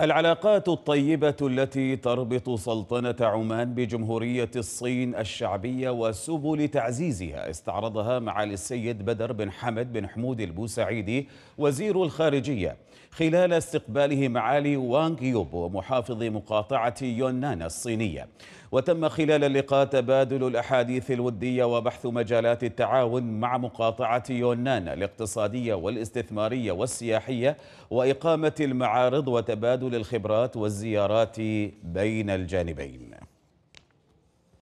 العلاقات الطيبة التي تربط سلطنة عمان بجمهورية الصين الشعبية وسبل تعزيزها استعرضها معالي السيد بدر بن حمد بن حمود البوسعيدي وزير الخارجية خلال استقباله معالي وانغ يوبو محافظ مقاطعة يونان الصينية وتم خلال اللقاء تبادل الأحاديث الودية وبحث مجالات التعاون مع مقاطعة يونان الاقتصادية والاستثمارية والسياحية وإقامة المعارض وتبادل الخبرات والزيارات بين الجانبين